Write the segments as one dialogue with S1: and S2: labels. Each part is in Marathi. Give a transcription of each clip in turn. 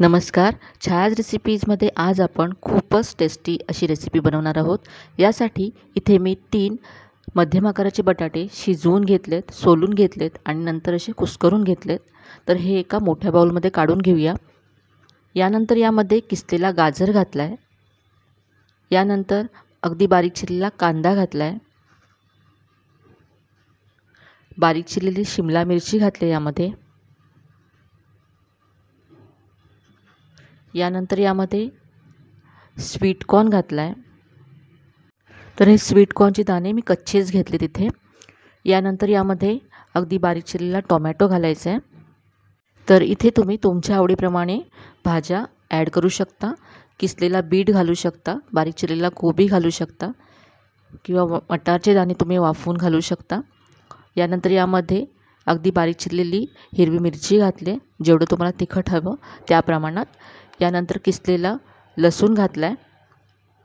S1: नमस्कार छायाज रेसिपीजमध्ये आज आपण खूपच टेस्टी अशी रेसिपी बनवणार आहोत यासाठी इथे मी तीन मध्यम आकाराचे बटाटे शिजवून घेतलेत सोलून घेतलेत आणि नंतर असे कुस्करून घेतलेत तर हे एका मोठ्या बाऊलमध्ये काढून घेऊया यानंतर यामध्ये किसलेला गाजर घातला आहे यानंतर अगदी बारीक चिरलेला कांदा घातला आहे बारीक चिरलेली शिमला मिरची घातली यामध्ये यानंतर यामध्ये स्वीटकॉर्न घातला आहे तर हे स्वीटकॉर्नचे दाणे मी कच्चेच घेतले तिथे यानंतर यामध्ये अगदी बारीक चिरलेला टोमॅटो घालायचा आहे तर इथे तुम्ही तुमच्या आवडीप्रमाणे भाज्या ॲड करू शकता किसलेला बीट घालू शकता बारीक चिरलेला कोबी घालू शकता किंवा मटारचे दाणे तुम्ही वाफवून घालू शकता यानंतर यामध्ये अगदी बारीक चिरलेली हिरवी मिरची घातली जेवढं तुम्हाला तिखट हवं त्या प्रमाणात यानंतर किसलेला लसूण घातला आहे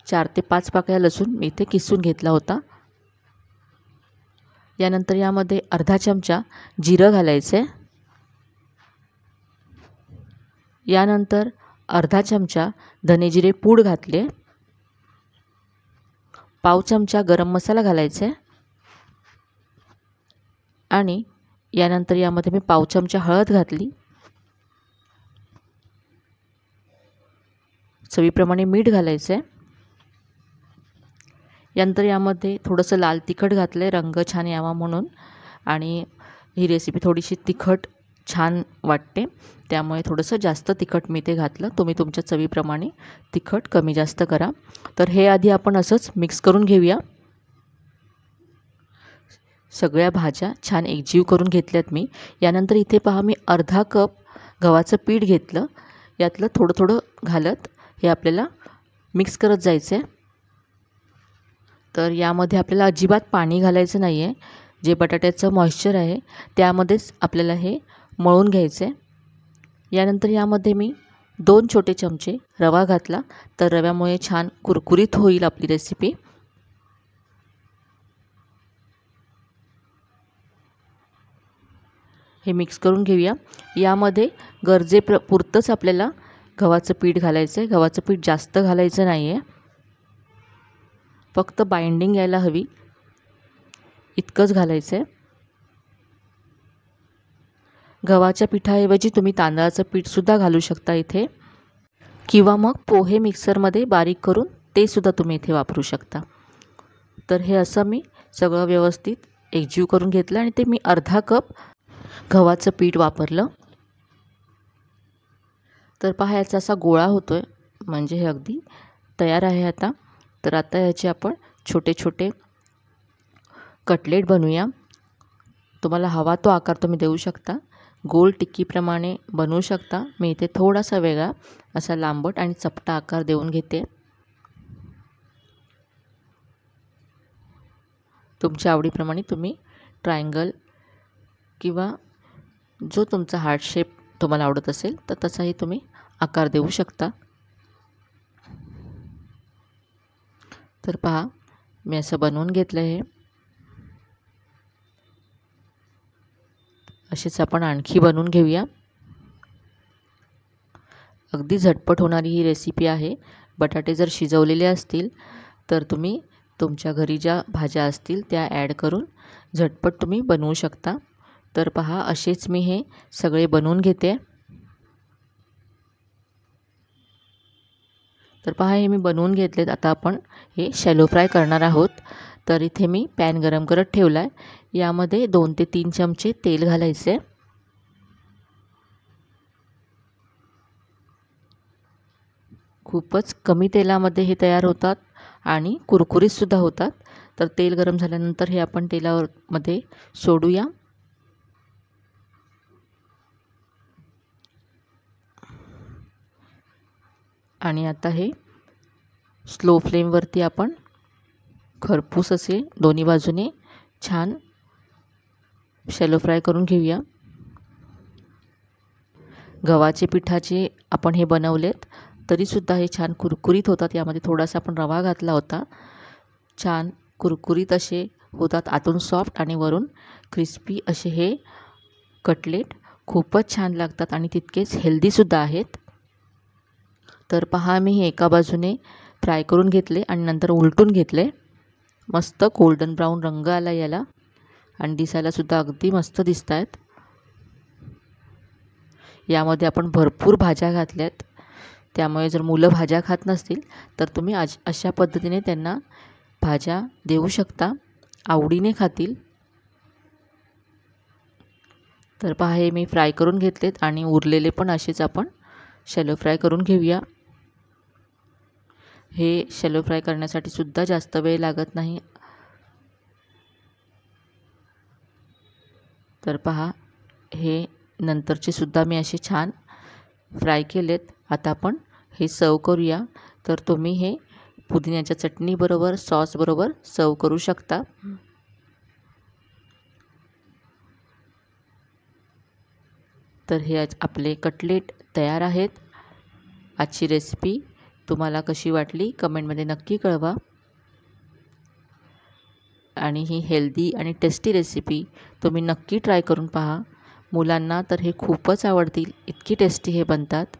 S1: चार ते पाच पाकळ्या लसूण मी इथे किसून घेतला होता यानंतर यामध्ये अर्धा चमचा जिरं घालायचं आहे यानंतर अर्धा चमचा धनेजिरे पूड घातले पाव चमचा गरम मसाला घालायचा आहे आणि यानंतर यामध्ये मी पाव चमचा हळद घातली चवीप्रमाणे मीठ घालायचं आहे यानंतर यामध्ये थोडंसं लाल तिखट घातलं आहे रंग छान यावा म्हणून आणि ही रेसिपी थोडीशी तिखट छान वाटते त्यामुळे थोडंसं जास्त तिखट मी ते घातलं तुम्ही तुमच्या चवीप्रमाणे तिखट कमी जास्त करा तर हे आधी आपण असंच मिक्स करून घेऊया सगळ्या भाज्या छान एकजीव करून घेतल्यात मी यानंतर इथे पहा मी अर्धा कप गव्हाचं पीठ घेतलं यातलं थोडं थोडं घालत हे आपल्याला मिक्स करत जायचं आहे तर यामध्ये आपल्याला अजिबात पाणी घालायचं नाही आहे जे बटाट्याचं मॉइश्चर आहे त्यामध्येच आपल्याला हे मळून घ्यायचं आहे यानंतर यामध्ये मी दोन छोटे चमचे रवा घातला तर रव्यामुळे छान कुरकुरीत होईल आपली रेसिपी हे मिक्स करून घेऊया यामध्ये गरजेप्र पुरतंच आपल्याला गव्हाचं पीठ घालायचं आहे गव्हाचं पीठ जास्त घालायचं नाही आहे फक्त बाइंडिंग यायला हवी इतकंच घालायचं आहे गव्हाच्या पिठाऐवजी तुम्ही तांदळाचं पीठसुद्धा घालू शकता इथे किंवा मग पोहे मिक्सरमध्ये बारीक करून ते सुद्धा तुम्ही इथे वापरू शकता तर हे असं मी सगळं व्यवस्थित एकजीव करून घेतलं आणि ते मी अर्धा कप गव्हाचं पीठ वापरलं तर पहा याचा असा गोळा होतो आहे म्हणजे हे अगदी तयार आहे आता तर आता ह्याचे आपण छोटे छोटे कटलेट बनवूया तुम्हाला हवा तो आकार तुम्ही देऊ शकता गोल टिक्कीप्रमाणे बनवू शकता मी इथे थोडासा वेगळा असा लांबट आणि चपटा आकार देऊन घेते तुमच्या आवडीप्रमाणे तुम्ही ट्रायंगल किंवा जो तुमचा हार्ट शेप तुम्हाला आवडत असेल तर तसाही तुम्ही आकार देऊ शकता तर पहा मी असं बनवून घेतलं आहे असेच आपण आणखी बनवून घेऊया अगदी झटपट होणारी ही रेसिपी आहे बटाटे जर शिजवलेले असतील तर तुम्ही तुमच्या घरी ज्या भाज्या असतील त्या ॲड करून झटपट तुम्ही बनवू शकता तर पहा असेच मी हे सगळे बनवून घेते तर पहा हे मी बनवून घेतलेत आता आपण हे शॅलो फ्राय करणार आहोत तर इथे मी पॅन गरम करत ठेवला आहे यामध्ये दोन ते तीन चमचे तेल घालायचे खूपच कमी तेलामध्ये हे तयार होतात आणि कुरकुरीतसुद्धा होतात तर तेल गरम झाल्यानंतर हे आपण तेलावर मध्ये सोडूया आणि आता हे स्लो फ्लेमवरती आपण खरपूस असे दोन्ही बाजूने छान शेलो फ्राय करून घेऊया गव्हाचे पिठाचे आपण हे बनवलेत तरीसुद्धा हे छान कुरकुरीत होतात यामध्ये थोडासा आपण रवा घातला होता छान कुरकुरीत असे होतात आतून सॉफ्ट आणि वरून क्रिस्पी असे हे कटलेट खूपच छान लागतात आणि तितकेच हेल्दीसुद्धा आहेत तर पहा मी हे एका बाजूने फ्राय करून घेतले आणि नंतर उलटून घेतले मस्त गोल्डन ब्राऊन रंग आला याला आणि दिसायलासुद्धा अगदी मस्त दिसत आहेत यामध्ये आपण भरपूर भाज्या घातल्यात त्यामुळे जर मुलं भाज्या खात नसतील तर तुम्ही आज अशा पद्धतीने त्यांना भाज्या देऊ शकता आवडीने खातील तर पहा हे मी फ्राय करून घेतलेत आणि उरलेले पण असेच आपण शॅलो फ्राय करून घेऊया हे शेलो फ्राय करण्यासाठी सुद्धा जास्त वेळ लागत नाही तर पहा हे नंतरचे सुद्धा मी असे छान फ्राय केलेत आता आपण हे सर्व करूया तर तुम्ही हे पुदिन्याच्या चटणीबरोबर सॉसबरोबर सर्व करू शकता तर हे आज आपले कटलेट तयार आहेत आजची रेसिपी तुम्हाला कशी वाटली कमेंटमध्ये नक्की कळवा आणि ही हेल्दी आणि टेस्टी रेसिपी तुम्ही नक्की ट्राय करून पहा मुलांना तर हे खूपच आवडतील इतकी टेस्टी हे बनतात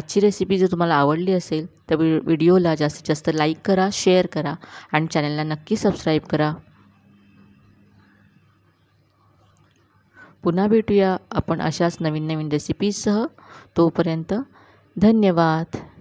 S1: आजची रेसिपी जर तुम्हाला आवडली असेल तर व्हिडिओला जास्तीत जास्त लाईक करा शेअर करा आणि चॅनलला नक्की सबस्क्राईब करा पुन्हा भेटूया आपण अशाच नवीन नवीन रेसिपीजसह तोपर्यंत धन्यवाद